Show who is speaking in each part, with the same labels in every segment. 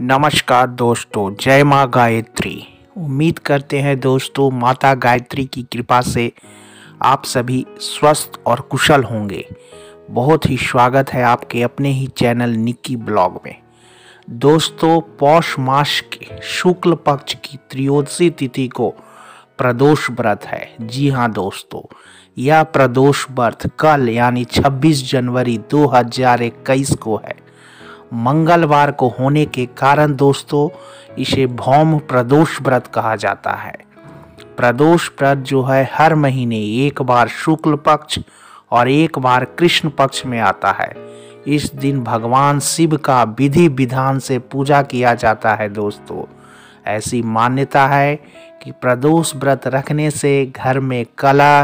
Speaker 1: नमस्कार दोस्तों जय माँ गायत्री उम्मीद करते हैं दोस्तों माता गायत्री की कृपा से आप सभी स्वस्थ और कुशल होंगे बहुत ही स्वागत है आपके अपने ही चैनल निक्की ब्लॉग में दोस्तों पौष मास के शुक्ल पक्ष की त्रियोदशी तिथि को प्रदोष व्रत है जी हाँ दोस्तों यह प्रदोष व्रत कल यानी 26 जनवरी 2021 को है मंगलवार को होने के कारण दोस्तों इसे भौम प्रदोष व्रत कहा जाता है प्रदोष व्रत जो है हर महीने एक बार शुक्ल पक्ष और एक बार कृष्ण पक्ष में आता है इस दिन भगवान शिव का विधि विधान से पूजा किया जाता है दोस्तों ऐसी मान्यता है कि प्रदोष व्रत रखने से घर में कला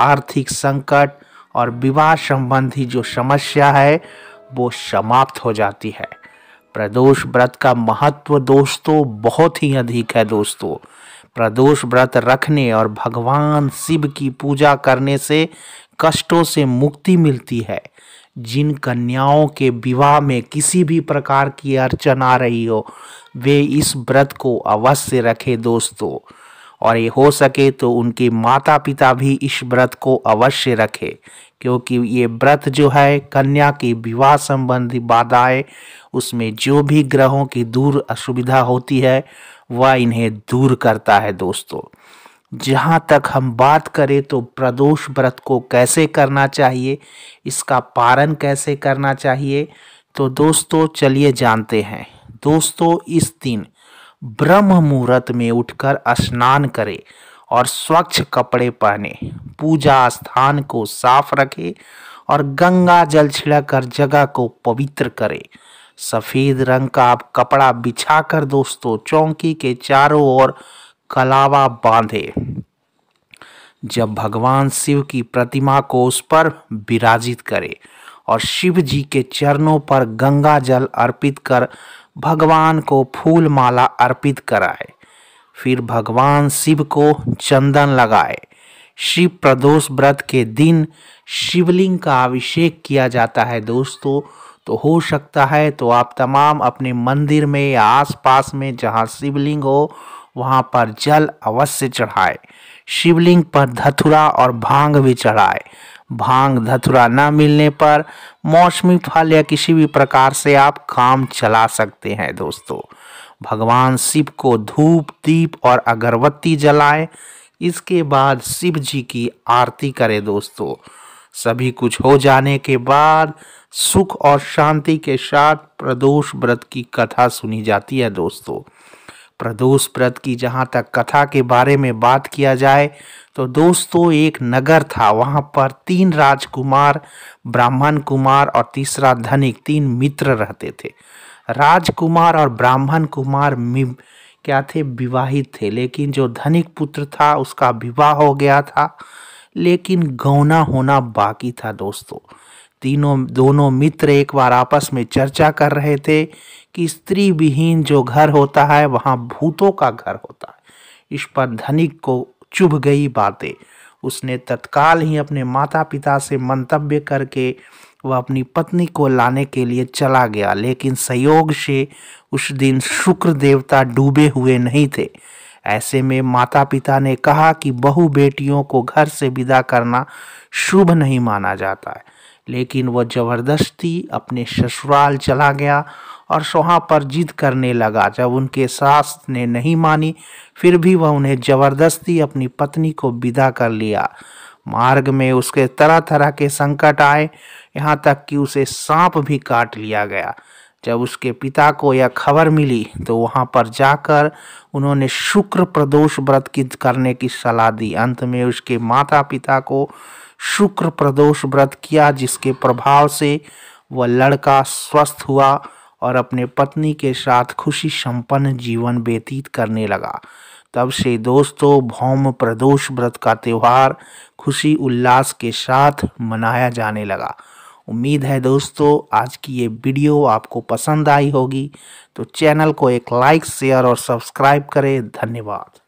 Speaker 1: आर्थिक संकट और विवाह संबंधी जो समस्या है वो समाप्त हो जाती है प्रदोष व्रत का महत्व दोस्तों बहुत ही अधिक है दोस्तों प्रदोष व्रत रखने और भगवान शिव की पूजा करने से कष्टों से मुक्ति मिलती है जिन कन्याओं के विवाह में किसी भी प्रकार की अर्चन आ रही हो वे इस व्रत को अवश्य रखें दोस्तों और ये हो सके तो उनके माता पिता भी इस व्रत को अवश्य रखें क्योंकि ये व्रत जो है कन्या के विवाह संबंधी बाधाएं उसमें जो भी ग्रहों की दूर असुविधा होती है वह इन्हें दूर करता है दोस्तों जहाँ तक हम बात करें तो प्रदोष व्रत को कैसे करना चाहिए इसका पारण कैसे करना चाहिए तो दोस्तों चलिए जानते हैं दोस्तों इस दिन ब्रह्म मुहूर्त में उठकर स्नान करे और स्वच्छ कपड़े पहने पूजा स्थान को साफ रखे और गंगा जल कर जगह को पवित्र करे सफेद रंग का आप कपड़ा बिछाकर दोस्तों चौकी के चारों ओर कलावा बांधे जब भगवान शिव की प्रतिमा को उस पर विराजित करे और शिव जी के चरणों पर गंगा जल अर्पित कर भगवान को फूल माला अर्पित कराए फिर भगवान शिव को चंदन लगाए शिव प्रदोष व्रत के दिन शिवलिंग का अभिषेक किया जाता है दोस्तों तो हो सकता है तो आप तमाम अपने मंदिर में या आसपास में जहाँ शिवलिंग हो वहाँ पर जल अवश्य चढ़ाए शिवलिंग पर धतुरा और भांग भी चढ़ाए भांग धतुरा न मिलने पर मौसमी फल या किसी भी प्रकार से आप काम चला सकते हैं दोस्तों भगवान शिव को धूप दीप और अगरबत्ती जलाएं इसके बाद शिव जी की आरती करें दोस्तों सभी कुछ हो जाने के बाद सुख और शांति के साथ प्रदोष व्रत की कथा सुनी जाती है दोस्तों प्रदोष व्रत की जहाँ तक कथा के बारे में बात किया जाए तो दोस्तों एक नगर था वहाँ पर तीन राजकुमार ब्राह्मण कुमार और तीसरा धनिक तीन मित्र रहते थे राजकुमार और ब्राह्मण कुमार क्या थे विवाहित थे लेकिन जो धनिक पुत्र था उसका विवाह हो गया था लेकिन गौना होना बाकी था दोस्तों तीनों दोनों मित्र एक बार आपस में चर्चा कर रहे थे कि स्त्री विहीन जो घर होता है वहाँ भूतों का घर होता है इस पर धनिक को चुभ गई बातें उसने तत्काल ही अपने माता पिता से मंतव्य करके वह अपनी पत्नी को लाने के लिए चला गया लेकिन संयोग से उस दिन शुक्र देवता डूबे हुए नहीं थे ऐसे में माता पिता ने कहा कि बहु बेटियों को घर से विदा करना शुभ नहीं माना जाता है लेकिन वह ज़बरदस्ती अपने ससुराल चला गया और सोहा पर जिद करने लगा जब उनके सास ने नहीं मानी फिर भी वह उन्हें ज़बरदस्ती अपनी पत्नी को विदा कर लिया मार्ग में उसके तरह तरह के संकट आए यहाँ तक कि उसे सांप भी काट लिया गया जब उसके पिता को यह खबर मिली तो वहाँ पर जाकर उन्होंने शुक्र प्रदोष व्रत की करने की सलाह दी अंत में उसके माता पिता को शुक्र प्रदोष व्रत किया जिसके प्रभाव से वह लड़का स्वस्थ हुआ और अपने पत्नी के साथ खुशी संपन्न जीवन व्यतीत करने लगा तब से दोस्तों भौम प्रदोष व्रत का त्यौहार खुशी उल्लास के साथ मनाया जाने लगा उम्मीद है दोस्तों आज की ये वीडियो आपको पसंद आई होगी तो चैनल को एक लाइक शेयर और सब्सक्राइब करें धन्यवाद